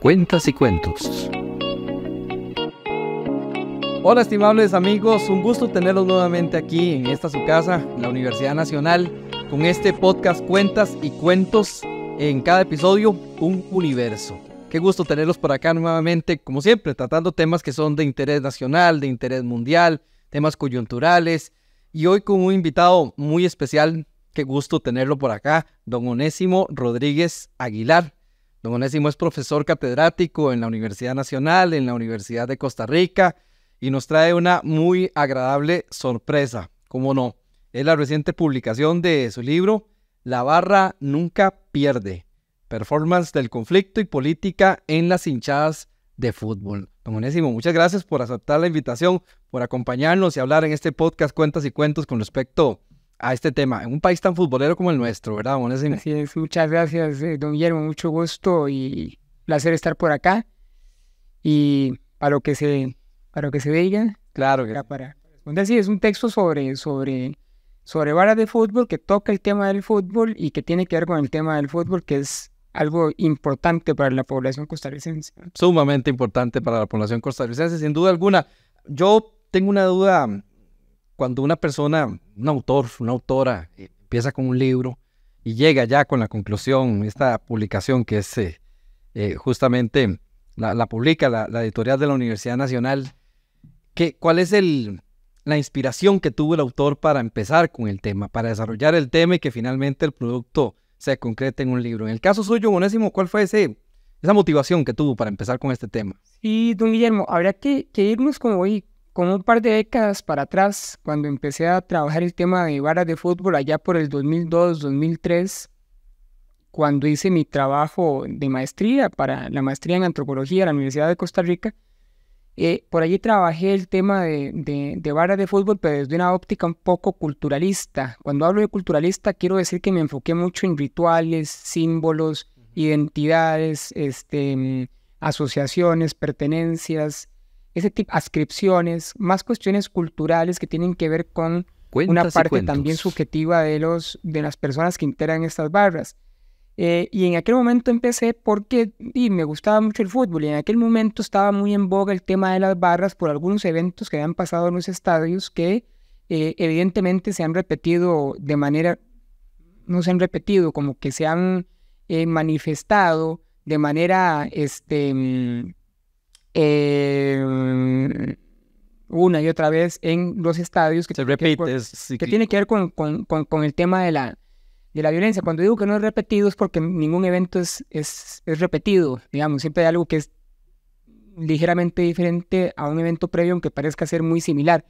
Cuentas y cuentos. Hola estimables amigos, un gusto tenerlos nuevamente aquí en esta su casa, la Universidad Nacional, con este podcast Cuentas y Cuentos, en cada episodio un universo. Qué gusto tenerlos por acá nuevamente, como siempre, tratando temas que son de interés nacional, de interés mundial, temas coyunturales, y hoy con un invitado muy especial, qué gusto tenerlo por acá, don Onésimo Rodríguez Aguilar, Don es profesor catedrático en la Universidad Nacional, en la Universidad de Costa Rica, y nos trae una muy agradable sorpresa, como no. Es la reciente publicación de su libro, La barra nunca pierde, performance del conflicto y política en las hinchadas de fútbol. Don muchas gracias por aceptar la invitación, por acompañarnos y hablar en este podcast Cuentas y Cuentos con respecto a a este tema en un país tan futbolero como el nuestro, ¿verdad, Así muchas gracias, eh, don Guillermo, mucho gusto y placer estar por acá. Y para lo que se, para lo que se diga, claro que... para sí, es un texto sobre, sobre, sobre vara de fútbol que toca el tema del fútbol y que tiene que ver con el tema del fútbol, que es algo importante para la población costarricense. Sumamente importante para la población costarricense, sin duda alguna. Yo tengo una duda cuando una persona, un autor, una autora, eh, empieza con un libro y llega ya con la conclusión, esta publicación que es eh, eh, justamente la, publica la, editorial de la Universidad Nacional, ¿qué, ¿cuál es el, la inspiración que tuvo el autor para empezar con el tema, para desarrollar el tema y que finalmente el producto se concrete en un libro? En el caso suyo, Monésimo, ¿cuál fue ese, esa motivación que tuvo para empezar con este tema? Sí, don Guillermo, habrá que, que irnos como hoy como un par de décadas para atrás, cuando empecé a trabajar el tema de varas de fútbol allá por el 2002-2003, cuando hice mi trabajo de maestría para la maestría en antropología en la Universidad de Costa Rica, eh, por allí trabajé el tema de, de, de, de fútbol, pero desde una óptica un poco culturalista. Cuando hablo de culturalista, quiero decir que me enfoqué mucho en rituales, símbolos, identidades, este, mm, asociaciones, pertenencias, ese tipo de ascripciones, más cuestiones culturales que tienen que ver con una parte también subjetiva de, los, de las personas que integran estas barras. Eh, y en aquel momento empecé porque y me gustaba mucho el fútbol y en aquel momento estaba muy en boga el tema de las barras por algunos eventos que habían pasado en los estadios que eh, evidentemente se han repetido de manera, no se han repetido, como que se han eh, manifestado de manera este, mm, Em, una y otra vez en los estadios que, se que, tiene que ver con, el tema de la, de la violencia. Cuando digo que no es repetido es porque ningún evento es, es, repetido, digamos, siempre hay algo que es ligeramente diferente a un evento previo, aunque parezca ser muy similar,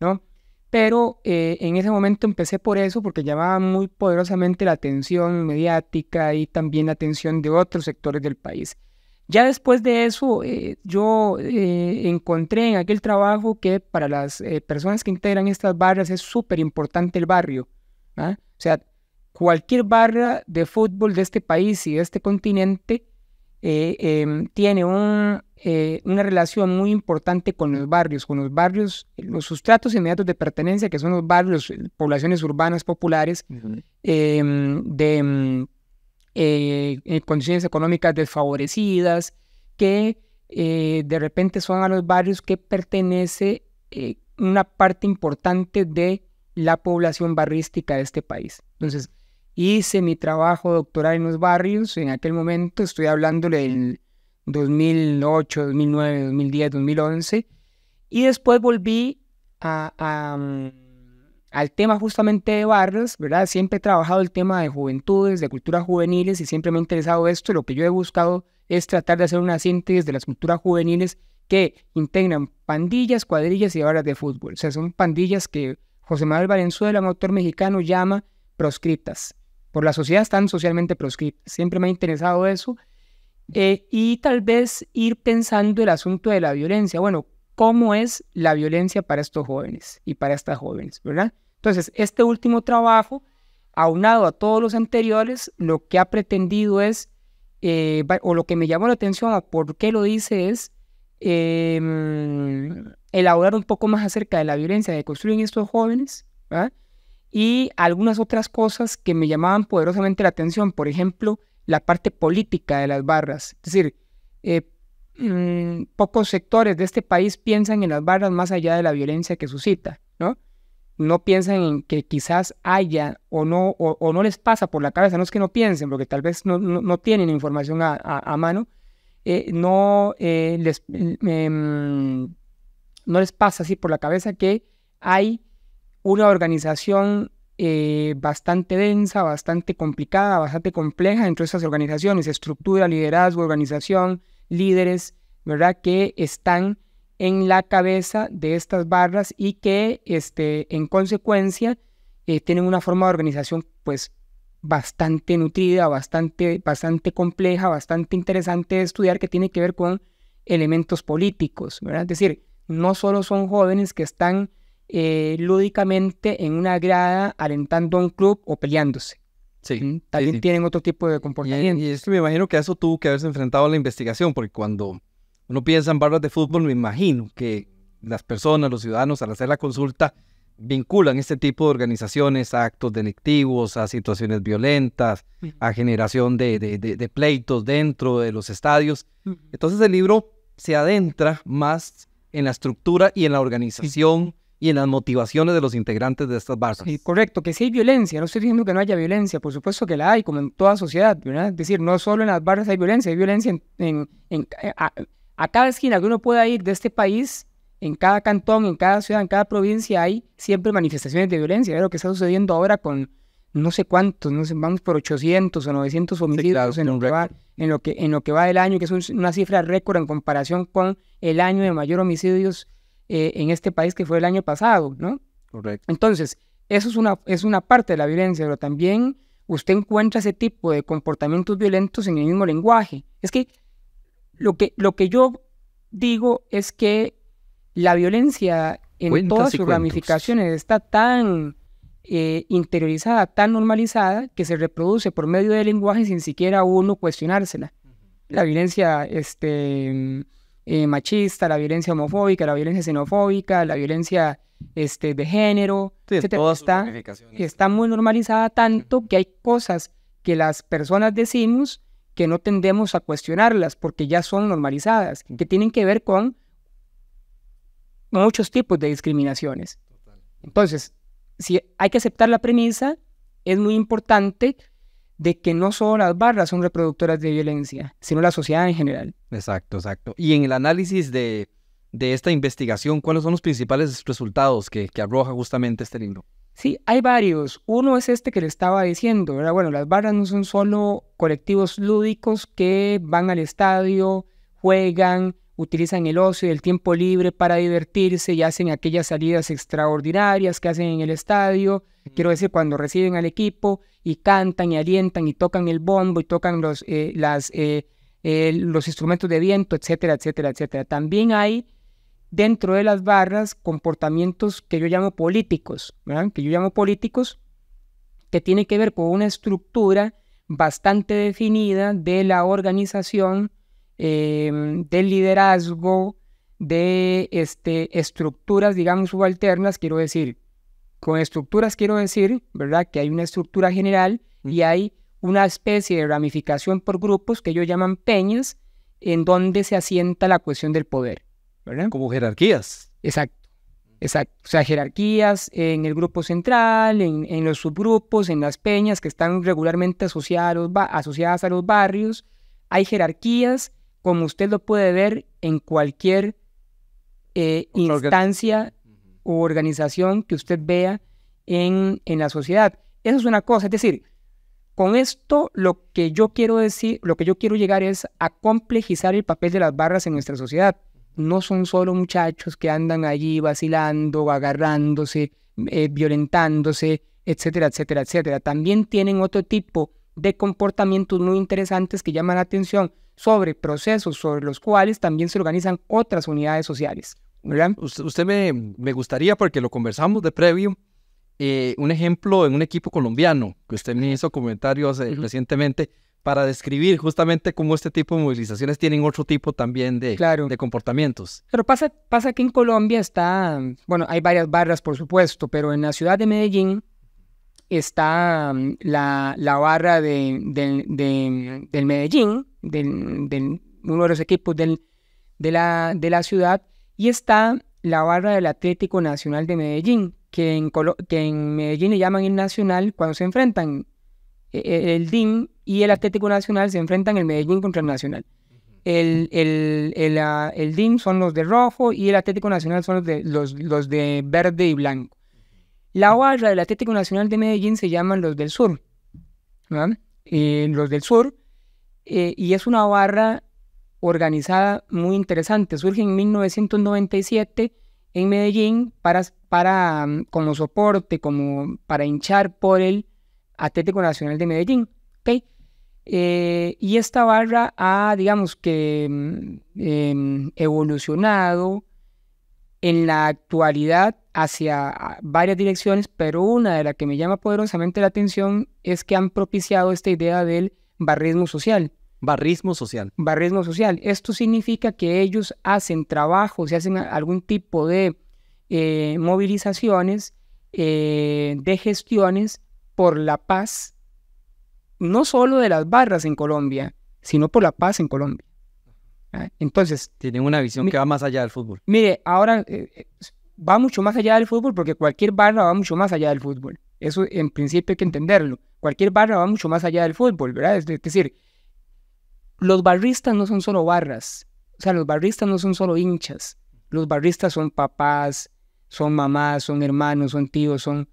¿no? Pero eh, en ese momento empecé por eso, porque llamaba muy poderosamente la atención mediática y también la atención de otros sectores del país. Ya después de eso, eh, yo eh, encontré en aquel trabajo que para las eh, personas que integran estas barras es súper importante el barrio. ¿ah? O sea, cualquier barra de fútbol de este país y de este continente em, tiene una relación muy importante con los barrios, con los barrios, los sustratos inmediatos de pertenencia, que son los barrios, poblaciones urbanas populares, em, de eh, en condiciones económicas desfavorecidas, que eh, de repente son a los barrios que pertenece eh, una parte importante de la población barrística de este país. Entonces, hice mi trabajo doctoral en los barrios, en aquel momento estoy hablando del 2008, 2009, 2010, 2011, y después volví a mm, al tema justamente de barras, ¿verdad? Siempre he trabajado el tema de juventudes, de culturas juveniles y siempre me ha interesado esto. Lo que yo he buscado es tratar de hacer una síntesis de las culturas juveniles que integran pandillas, cuadrillas y barras de fútbol. O sea, son pandillas que José Manuel Valenzuela, un autor mexicano, llama proscritas. Por la sociedad están socialmente proscritas. Siempre me ha interesado eso. Eh, y tal vez ir pensando el asunto de la violencia. Bueno, cómo es la violencia para estos jóvenes y para estas jóvenes, ¿verdad? Entonces, este último trabajo, aunado a todos los anteriores, lo que ha pretendido es, eh, o lo que me llamó la atención a por qué lo dice es em, elaborar un poco más acerca de la violencia que construyen estos jóvenes y algunas otras cosas que me llamaban poderosamente la atención, por ejemplo, la parte política de las barras. Es decir, eh, mm, pocos sectores de este país piensan en las barras más allá de la violencia que suscita, ¿no? no piensan en que quizás haya o no, o, no les pasa por la cabeza, no es que no piensen, porque tal vez no, tienen información a, mano, eh, no, eh, les, em, no les pasa así por la cabeza que hay una organización eh, bastante densa, bastante complicada, bastante compleja entre esas organizaciones, estructura, liderazgo, organización, líderes, ¿verdad? Que están en la cabeza de estas barras y que este, en consecuencia eh, tienen una forma de organización pues bastante nutrida, bastante, bastante compleja, bastante interesante de estudiar que tiene que ver con elementos políticos, ¿verdad? Es decir, no solo son jóvenes que están eh, lúdicamente en una grada alentando a un club o peleándose. También tienen otro tipo de comportamiento. Y, esto me imagino que a eso tuvo que haberse enfrentado a la investigación, porque cuando uno piensa en barras de fútbol, me imagino que las personas, los ciudadanos, al hacer la consulta, vinculan este tipo de organizaciones a actos delictivos, a situaciones violentas, mm. a generación de, pleitos dentro de los estadios. Mm. Entonces el libro se adentra más en la estructura y en la organización y en las motivaciones de los integrantes de estas barras. Sí, correcto, que sí hay violencia, no estoy diciendo que no haya violencia, por supuesto que la hay, como en toda sociedad, ¿verdad? Es decir, no solo en las barras hay violencia, hay violencia en, en, a cada esquina que uno pueda ir de este país, en cada cantón, en cada ciudad, en cada provincia hay siempre manifestaciones de violencia. Es lo que está sucediendo ahora con no sé cuántos, no vamos por 800 o 900 homicidios en, lo que va, en, lo que, en lo que va del año, que es una cifra récord en comparación con el año de mayor homicidios eh, en este país que fue el año pasado, ¿no? Correcto. Entonces, eso es una, es una parte de la violencia, pero también usted encuentra ese tipo de comportamientos violentos en el mismo lenguaje. Es que lo que, lo que yo digo es que la violencia en todas sus ramificaciones está tan eh, interiorizada, tan normalizada, que se reproduce por medio del lenguaje sin siquiera uno cuestionársela. La violencia este, eh, machista, la violencia homofóbica, la violencia xenofóbica, la violencia este, de género, sí, está, muy normalizada tanto que hay cosas que las personas decimos que no tendemos a cuestionarlas porque ya son normalizadas, que tienen que ver con muchos tipos de discriminaciones. Entonces, si hay que aceptar la premisa, es muy importante de que no solo las barras son reproductoras de violencia, sino la sociedad en general. Exacto, exacto. Y en el análisis de, esta investigación, ¿cuáles son los principales resultados que arroja justamente este libro? Sí, hay varios. Uno es este que le estaba diciendo, ¿verdad? Bueno, las barras no son solo colectivos lúdicos que van al estadio, juegan, utilizan el ocio y el tiempo libre para divertirse y hacen aquellas salidas extraordinarias que hacen en el estadio. Quiero decir, cuando reciben al equipo y cantan y alientan y tocan el bombo y tocan los, eh, las, eh, eh, los instrumentos de viento, etcétera, etcétera, etcétera. También hay dentro de las barras comportamientos que yo llamo políticos, que yo llamo políticos, que tiene que ver con una estructura bastante definida de la organización, em, del liderazgo, de este, estructuras, digamos, subalternas, quiero decir, con estructuras quiero decir, ¿verdad? Que hay una estructura general y hay una especie de ramificación por grupos que yo llaman peñas, en donde se asienta la cuestión del poder. Como jerarquías. Exacto. O sea, jerarquías en el grupo central, en, los subgrupos, en las peñas que están regularmente asociadas asociadas a los barrios. Hay jerarquías, como usted lo puede ver en cualquier eh, instancia u organización que usted vea en, en la sociedad. Eso es una cosa. Es decir, con esto lo que yo quiero decir, lo que yo quiero llegar es a complejizar el papel de las barras en nuestra sociedad no son solo muchachos que andan allí vacilando, agarrándose, eh, violentándose, etcétera, etcétera, etcétera. También tienen otro tipo de comportamientos muy interesantes que llaman la atención sobre procesos sobre los cuales también se organizan otras unidades sociales. Usted, me, gustaría, porque lo conversamos de previo, eh, un ejemplo en un equipo colombiano, que usted me hizo comentarios recientemente, para describir justamente cómo este tipo de movilizaciones tienen otro tipo también de, de comportamientos. Pero pasa, pasa que en Colombia está, bueno, hay varias barras por supuesto, pero en la ciudad de Medellín está mm, la, la barra de, del Medellín, del, uno de los equipos de, la, de la ciudad, y está la barra del Atlético Nacional de Medellín, que en, que en Medellín le llaman el Nacional cuando se enfrentan. Eh, eh, el DIM y el Atlético Nacional se enfrentan el Medellín contra el Nacional. El, el, ah, son los de rojo y el Atlético Nacional son los de, los, los de verde y blanco. La barra del Atlético Nacional de Medellín se llama los del sur. Eh, los del sur. y es una barra organizada muy interesante. Surge en 1997 en Medellín para, para, mm, como soporte, como para hinchar por el Atlético Nacional de Medellín. Eh, y esta barra ha, digamos que, mm, em, evolucionado en la actualidad hacia ah, varias direcciones, pero una de las que me llama poderosamente la atención es que han propiciado esta idea del barrismo social. Barrismo social. Barrismo social. Esto significa que ellos hacen trabajos se hacen algún tipo de eh, movilizaciones, eh, de gestiones por la paz, no solo de las barras en Colombia, sino por la paz en Colombia. ¿ah? Entonces... Tienen una visión que va más allá del fútbol. Mire, ahora eh, eh, va mucho más allá del fútbol porque cualquier barra va mucho más allá del fútbol. Eso en principio hay que entenderlo. Cualquier barra va mucho más allá del fútbol, ¿verdad? Es decir, los barristas no son solo barras. O sea, los barristas no son solo hinchas. Los barristas son papás, son mamás, son hermanos, son tíos, son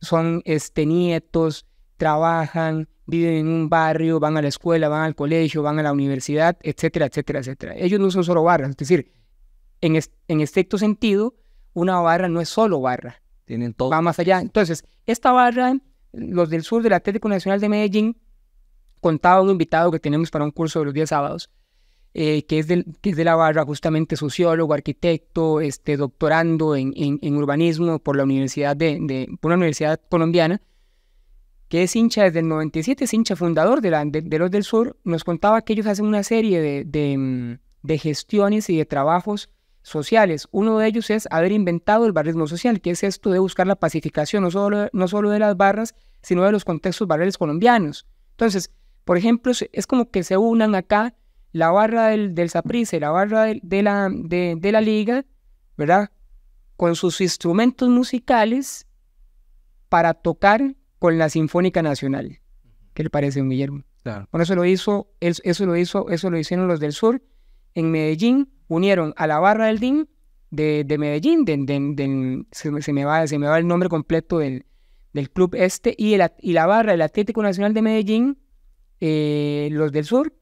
son este, nietos, trabajan, viven en un barrio, van a la escuela, van al colegio, van a la universidad, etcétera, etcétera, etcétera. Ellos no son solo barras, es decir, en, en estricto sentido, una barra no es solo barra. Tienen todo. Va más allá. Entonces, esta barra, los del sur del Atlético Nacional de Medellín, contaba un invitado que tenemos para un curso de los días sábados, eh, que, es de, la barra, justamente sociólogo, arquitecto, este, doctorando en, urbanismo por la Universidad, de, de, universidad Colombiana, que es hincha desde el 97, es hincha fundador de, los del Sur, nos contaba que ellos hacen una serie mm, de, gestiones y de trabajos sociales. Uno de ellos es haber inventado el barrismo social, que es esto de buscar la pacificación no solo, no solo de las barras, sino de los contextos barriales colombianos. Entonces, por ejemplo, es como que se unan acá la barra del, del Zaprice, la barra de, la, de, la liga, ¿verdad? Con sus instrumentos musicales para tocar con la Sinfónica Nacional. ¿Qué le parece, un Guillermo? Claro. Bueno, eso lo hizo, eso lo hizo, eso lo hicieron los del sur. En Medellín unieron a la barra del DIN de, Medellín, se, me va, se me va el nombre completo del, del club este, y, el, y la barra del Atlético Nacional de Medellín, eh, los del sur,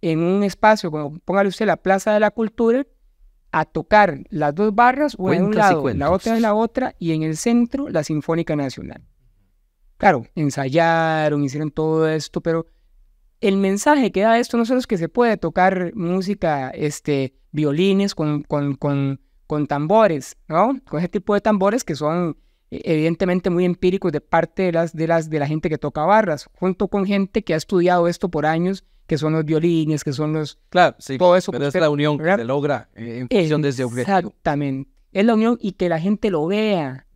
en un espacio, como póngale usted la Plaza de la Cultura, a tocar las dos barras, o en un lado, la otra en la otra, y en el centro la Sinfónica Nacional. Claro, ensayaron, hicieron todo esto, pero el mensaje que da esto no solo es que se puede tocar música, este, violines con, con, con, con tambores, Con ese tipo de tambores que son eh, evidentemente muy empíricos de parte de, las, de, las, de la gente que toca barras, junto con gente que ha estudiado esto por años que son los violines, que son los... Claro, sí, todo eso. Pero pues es la unión que se logra eh, en función de ese objetivo. Exactamente. Es la unión y que la gente lo vea,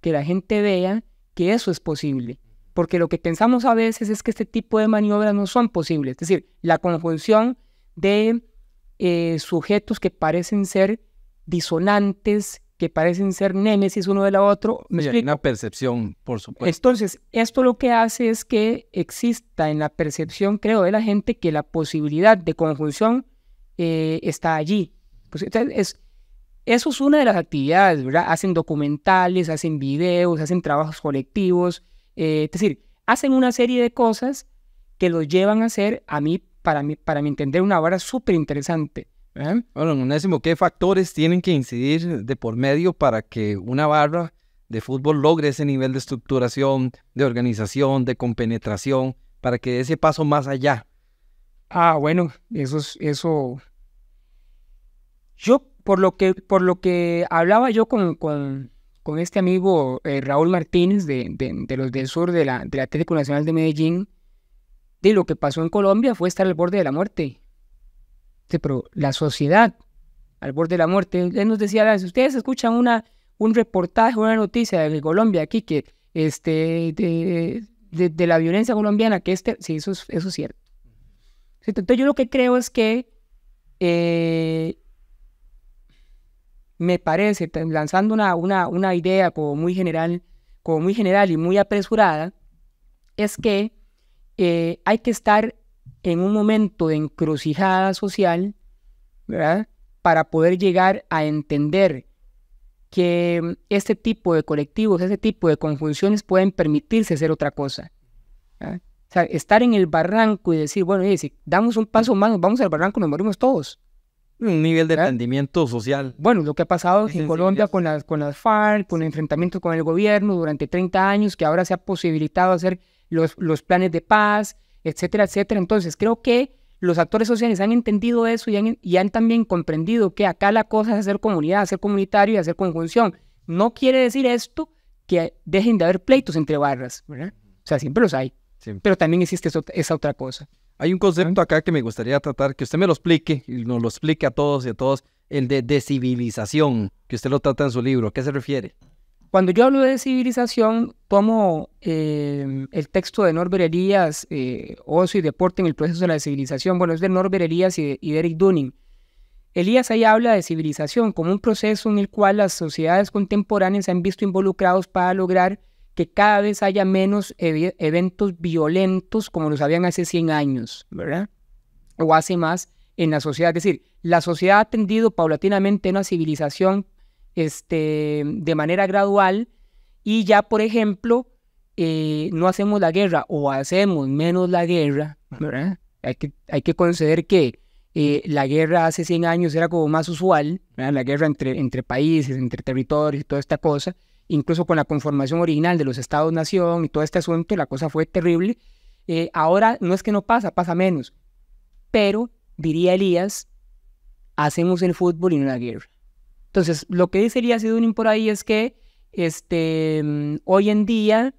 que la gente vea que eso es posible. Porque lo que pensamos a veces es que este tipo de maniobras no son posibles. Es decir, la conjunción de eh, sujetos que parecen ser disonantes, que parecen ser némesis uno de la otro. ¿me una percepción, por supuesto. Entonces, esto lo que hace es que exista en la percepción, creo, de la gente que la posibilidad de conjunción eh, está allí. Pues, es, eso es una de las actividades, ¿verdad? Hacen documentales, hacen videos, hacen trabajos colectivos, eh, es decir, hacen una serie de cosas que los llevan a hacer, a mí, para mí, para mi entender, una obra súper interesante. ¿Eh? Bueno, Unésimo, ¿qué factores tienen que incidir de por medio para que una barra de fútbol logre ese nivel de estructuración, de organización, de compenetración, para que ese paso más allá? Ah, bueno, eso es, eso. Yo, por lo que, por lo que hablaba yo con, con, este amigo eh, Raúl Martínez de, los del sur de la, la Atlético Nacional de Medellín, de lo que pasó en Colombia fue estar al borde de la muerte. Este, pero la sociedad al borde de la muerte. Él nos decía, si ustedes escuchan una, un reportaje, una noticia de Colombia aquí, que este, de, la violencia colombiana, que este, sí, eso es, eso cierto. Entonces yo lo que creo es que eh, me parece, lanzando una, una, una, idea como muy general, como muy general y muy apresurada, es que eh, hay que estar en un momento de encrucijada social, ¿verdad? Para poder llegar a entender que mm, este tipo de colectivos, este tipo de conjunciones pueden permitirse hacer otra cosa. O sea, estar en el barranco y decir, bueno, si damos un paso más, vamos al barranco, nos morimos todos. Un nivel de entendimiento social. Bueno, lo que ha pasado en Colombia con las, con las FARC, con el enfrentamiento con el gobierno durante 30 años, que ahora se ha posibilitado hacer los, los planes de paz, etcétera, etcétera. Entonces, creo que los actores sociales han entendido eso y han, también comprendido que acá la cosa es hacer comunidad, hacer comunitario y hacer conjunción. No quiere decir esto que dejen de haber pleitos entre barras, ¿verdad? O sea, siempre los hay. Pero también existe esa otra cosa. Hay un concepto ah. acá que me gustaría tratar, que usted me lo explique y nos lo explique a todos y a todos, el de civilización, que usted lo trata en su libro. ¿A qué se refiere? Cuando yo hablo de civilización, tomo eh, el texto de Norbert Elias, eh, Oso y Deporte en el proceso de la civilización. Bueno, es de Norbert Elias y, de, Eric Dunning. Elias ahí habla de civilización como un proceso en el cual las sociedades contemporáneas se han visto involucrados para lograr que cada vez haya menos eventos violentos como los habían hace 100 años, ¿verdad? O hace más en la sociedad. Es decir, la sociedad ha tendido paulatinamente a una civilización este, de manera gradual y ya, por ejemplo, eh, no hacemos la guerra o hacemos menos la guerra, Hay que, hay que conceder que eh, la guerra hace 100 años era como más usual, la guerra entre, entre países, entre territorios y toda esta cosa, incluso con la conformación original de los estados-nación y todo este asunto, la cosa fue terrible. Eh, ahora no es que no pasa, pasa menos, pero diría Elías, hacemos el fútbol y no la guerra. Entonces, lo que sería un por ahí es que este, mm, hoy en día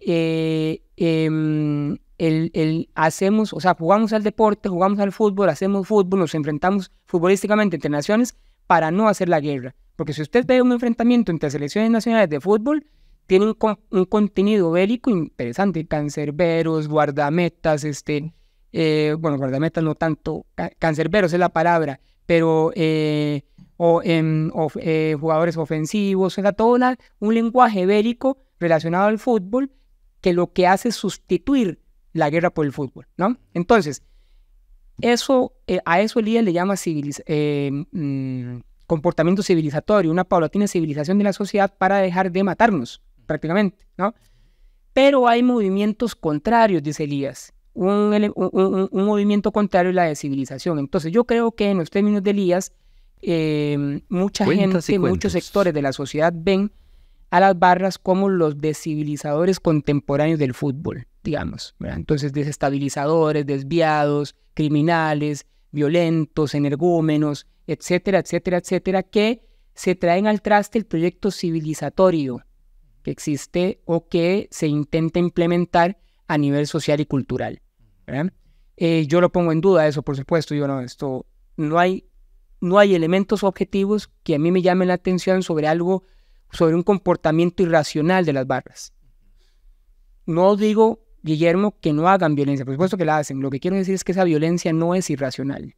eh, em, el, hacemos, o sea, jugamos al deporte, jugamos al fútbol, hacemos fútbol, nos enfrentamos futbolísticamente entre naciones para no hacer la guerra. Porque si usted ve un enfrentamiento entre selecciones nacionales de fútbol, tiene un, contenido bélico interesante, cancerberos, guardametas, este, eh, bueno, guardametas no tanto, cancerberos es la palabra, pero eh, o, eh, jugadores ofensivos, o sea, todo un lenguaje bélico relacionado al fútbol que lo que hace es sustituir la guerra por el fútbol, ¿no? Entonces, eso, eh, a eso Elías le llama mm, comportamiento civilizatorio, una paulatina civilización de la sociedad para dejar de matarnos, prácticamente, ¿no? Pero hay movimientos contrarios, dice Elías, un, movimiento contrario a la descivilización. Entonces yo creo que en los términos de Elías, em, mucha gente, muchos sectores de la sociedad ven a las barras como los descivilizadores contemporáneos del fútbol, digamos. Entonces desestabilizadores, desviados, criminales, violentos, energúmenos, etcétera, etcétera, etcétera, que se traen al traste el proyecto civilizatorio que existe o que se intenta implementar a nivel social y cultural. Eh, yo lo pongo en duda eso, por supuesto. Yo no, esto no hay, no hay elementos objetivos que a mí me llamen la atención sobre algo, sobre un comportamiento irracional de las barras. No digo, Guillermo, que no hagan violencia, por supuesto que la hacen. Lo que quiero decir es que esa violencia no es irracional.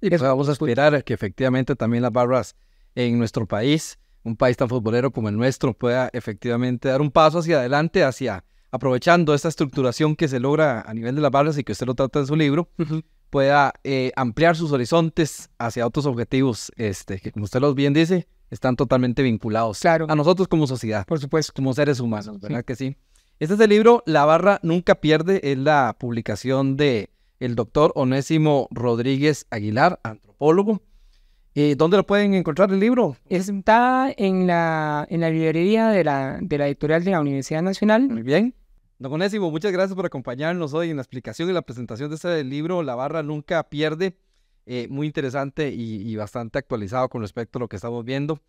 Y pues, vamos a esperar que efectivamente también las barras en nuestro país, un país tan futbolero como el nuestro, pueda efectivamente dar un paso hacia adelante, hacia aprovechando esta estructuración que se logra a nivel de las barras y que usted lo trata en su libro, pueda eh, ampliar sus horizontes hacia otros objetivos, este, que como usted los bien dice, están totalmente vinculados a nosotros como sociedad. Por supuesto. Como seres humanos, ¿verdad que sí? Este es el libro La barra nunca pierde, es la publicación de el doctor Onésimo Rodríguez Aguilar, antropólogo. Y eh, ¿Dónde lo pueden encontrar el libro? Está en la, en la librería de la, de la editorial de la Universidad Nacional. Muy bien. Don Onésimo, muchas gracias por acompañarnos hoy en la explicación y la presentación de este libro, La barra nunca pierde. Eh, muy interesante y, bastante actualizado con respecto a lo que estamos viendo.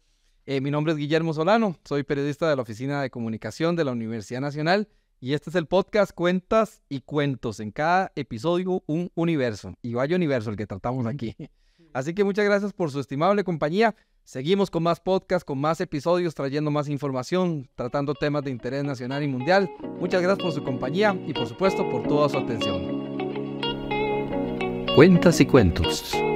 Eh, mi nombre es Guillermo Solano, soy periodista de la Oficina de Comunicación de la Universidad Nacional y este es el podcast Cuentas y Cuentos. En cada episodio un universo y vaya universo el que tratamos aquí. Así que muchas gracias por su estimable compañía. Seguimos con más podcasts, con más episodios, trayendo más información, tratando temas de interés nacional y mundial. Muchas gracias por su compañía y por supuesto por toda su atención. Cuentas y cuentos.